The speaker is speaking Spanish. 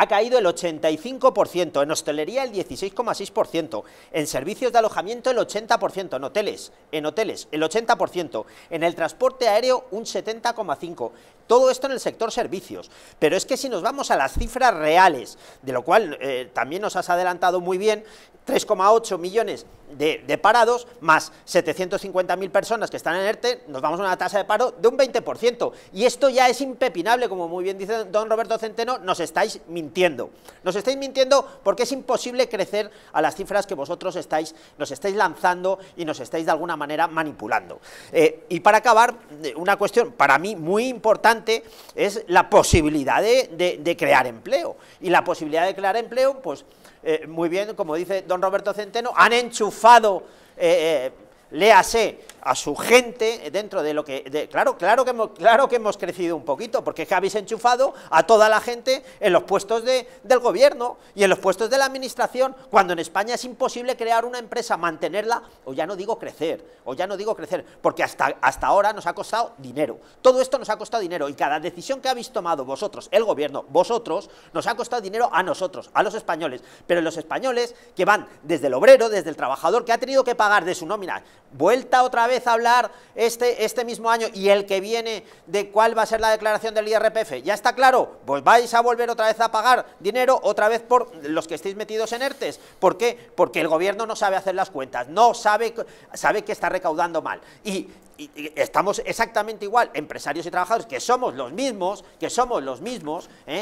ha caído el 85%, en hostelería el 16,6%, en servicios de alojamiento el 80%, en hoteles, en hoteles el 80%, en el transporte aéreo un 70,5%, todo esto en el sector servicios. Pero es que si nos vamos a las cifras reales, de lo cual eh, también nos has adelantado muy bien, 3,8 millones de, parados, más 750.000 personas que están en ERTE, nos vamos a una tasa de paro de un 20%. Y esto ya es impepinable, como muy bien dice don Roberto Centeno, nos estáis mintiendo. Nos estáis mintiendo porque es imposible crecer a las cifras que vosotros estáis, nos estáis lanzando y nos estáis de alguna manera manipulando. Eh, y para acabar, eh, una cuestión para mí muy importante es la posibilidad de, crear empleo. Y la posibilidad de crear empleo, pues eh, muy bien, como dice don Roberto Centeno, han enchufado, eh, eh, léase, a su gente dentro de lo que... claro, claro que, hemos, claro que hemos crecido un poquito, porque es que habéis enchufado a toda la gente en los puestos de, del gobierno y en los puestos de la administración, cuando en España es imposible crear una empresa, mantenerla, o ya no digo crecer, o ya no digo crecer, porque hasta, hasta ahora nos ha costado dinero. Todo esto nos ha costado dinero y cada decisión que habéis tomado vosotros, el gobierno, vosotros, nos ha costado dinero a nosotros, a los españoles. Pero los españoles que van desde el obrero, desde el trabajador, que ha tenido que pagar de su nómina, vuelta otra vez hablar este, este mismo año y el que viene de cuál va a ser la declaración del IRPF. ¿Ya está claro? Pues vais a volver otra vez a pagar dinero, otra vez por los que estéis metidos en ERTES. ¿Por qué? Porque el gobierno no sabe hacer las cuentas, no sabe, sabe que está recaudando mal. Y, y estamos exactamente igual, empresarios y trabajadores, que somos los mismos, que somos los mismos, ¿eh?